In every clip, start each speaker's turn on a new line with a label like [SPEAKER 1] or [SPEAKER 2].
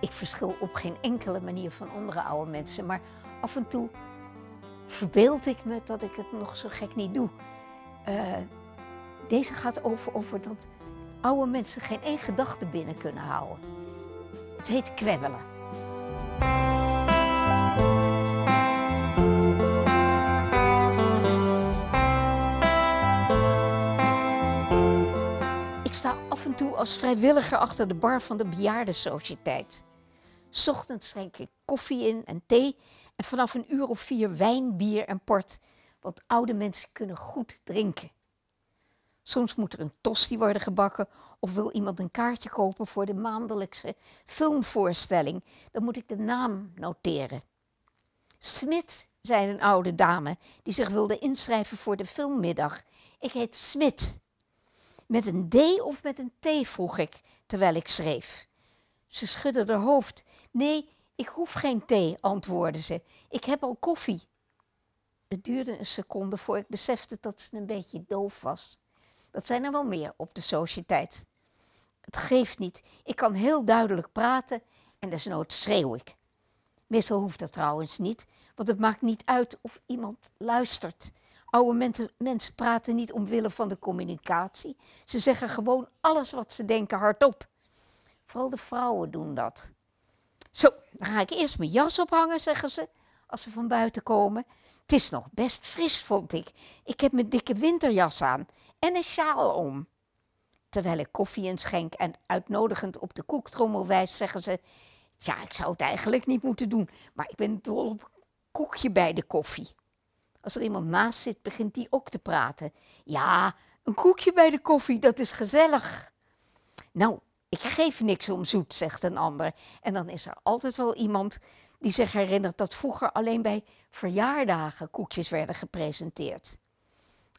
[SPEAKER 1] Ik verschil op geen enkele manier van andere oude mensen, maar af en toe verbeeld ik me dat ik het nog zo gek niet doe. Eh, deze gaat over, over dat oude mensen geen één gedachte binnen kunnen houden. Het heet kwebbelen. Ik sta af en toe als vrijwilliger achter de bar van de Bejaardensociëteit. S ochtends schenk ik koffie in en thee. En vanaf een uur of vier wijn, bier en port. Want oude mensen kunnen goed drinken. Soms moet er een tosti worden gebakken of wil iemand een kaartje kopen voor de maandelijkse filmvoorstelling. Dan moet ik de naam noteren. Smit zei een oude dame die zich wilde inschrijven voor de filmmiddag. Ik heet Smit. Met een D of met een T vroeg ik terwijl ik schreef. Ze schudde haar hoofd. Nee, ik hoef geen thee, antwoordde ze. Ik heb al koffie. Het duurde een seconde voor ik besefte dat ze een beetje doof was. Dat zijn er wel meer op de sociëteit. Het geeft niet. Ik kan heel duidelijk praten en desnoods schreeuw ik. Meestal hoeft dat trouwens niet, want het maakt niet uit of iemand luistert. Oude mensen, mensen praten niet omwille van de communicatie. Ze zeggen gewoon alles wat ze denken hardop. Vooral de vrouwen doen dat. Zo, dan ga ik eerst mijn jas ophangen, zeggen ze, als ze van buiten komen. Het is nog best fris, vond ik. Ik heb mijn dikke winterjas aan en een sjaal om. Terwijl ik koffie inschenk en uitnodigend op de koektrommel wijs, zeggen ze: Tja, ik zou het eigenlijk niet moeten doen, maar ik ben dol op een koekje bij de koffie. Als er iemand naast zit, begint die ook te praten. Ja, een koekje bij de koffie, dat is gezellig. Nou, ik geef niks om zoet, zegt een ander. En dan is er altijd wel iemand die zich herinnert dat vroeger alleen bij verjaardagen koekjes werden gepresenteerd.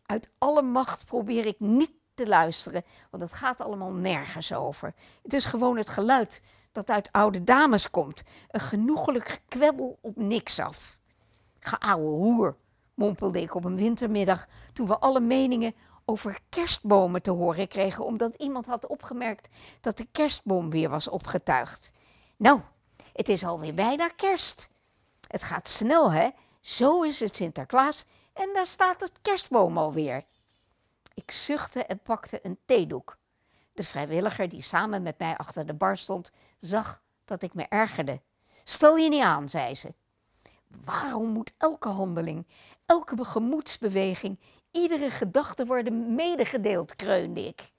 [SPEAKER 1] Uit alle macht probeer ik niet te luisteren, want het gaat allemaal nergens over. Het is gewoon het geluid dat uit oude dames komt. Een genoeglijk gekwebbel op niks af. Geouwe hoer, mompelde ik op een wintermiddag toen we alle meningen over kerstbomen te horen kregen, omdat iemand had opgemerkt dat de kerstboom weer was opgetuigd. Nou, het is alweer bijna kerst. Het gaat snel, hè? Zo is het Sinterklaas en daar staat het kerstboom alweer. Ik zuchtte en pakte een theedoek. De vrijwilliger die samen met mij achter de bar stond, zag dat ik me ergerde. Stel je niet aan, zei ze. Waarom moet elke handeling, elke gemoedsbeweging Iedere gedachte worden medegedeeld, kreunde ik.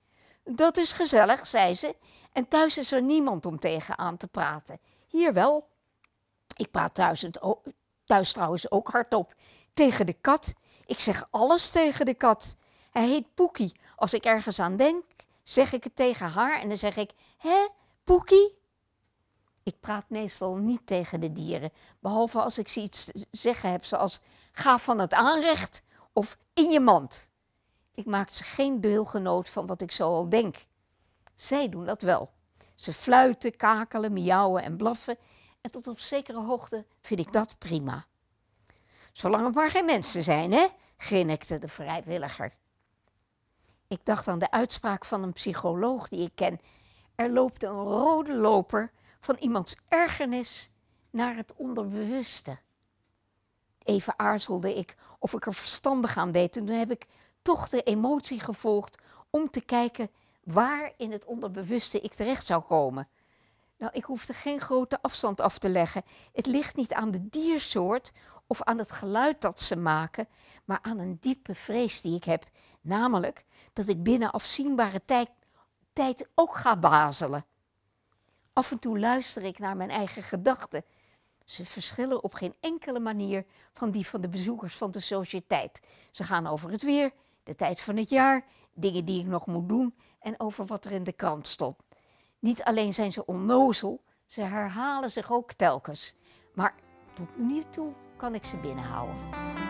[SPEAKER 1] Dat is gezellig, zei ze. En thuis is er niemand om tegen aan te praten. Hier wel. Ik praat thuis, thuis trouwens ook hardop. Tegen de kat. Ik zeg alles tegen de kat. Hij heet Poekie. Als ik ergens aan denk, zeg ik het tegen haar en dan zeg ik: Hé, Poekie? Ik praat meestal niet tegen de dieren, behalve als ik ze iets zeggen heb, zoals: Ga van het aanrecht of in je mand. Ik maak ze geen deelgenoot van wat ik zo al denk. Zij doen dat wel. Ze fluiten, kakelen, miauwen en blaffen. En tot op zekere hoogte vind ik dat prima. Zolang het maar geen mensen zijn, hè? grinnikte de vrijwilliger. Ik dacht aan de uitspraak van een psycholoog die ik ken. Er loopt een rode loper van iemands ergernis naar het onderbewuste even aarzelde ik of ik er verstandig aan deed. En toen heb ik toch de emotie gevolgd om te kijken waar in het onderbewuste ik terecht zou komen. Nou, ik hoefde geen grote afstand af te leggen. Het ligt niet aan de diersoort of aan het geluid dat ze maken, maar aan een diepe vrees die ik heb. Namelijk dat ik binnen afzienbare tijd, tijd ook ga bazelen. Af en toe luister ik naar mijn eigen gedachten ze verschillen op geen enkele manier van die van de bezoekers van de sociëteit. Ze gaan over het weer, de tijd van het jaar, dingen die ik nog moet doen en over wat er in de krant stond. Niet alleen zijn ze onnozel, ze herhalen zich ook telkens. Maar tot nu toe kan ik ze binnenhouden.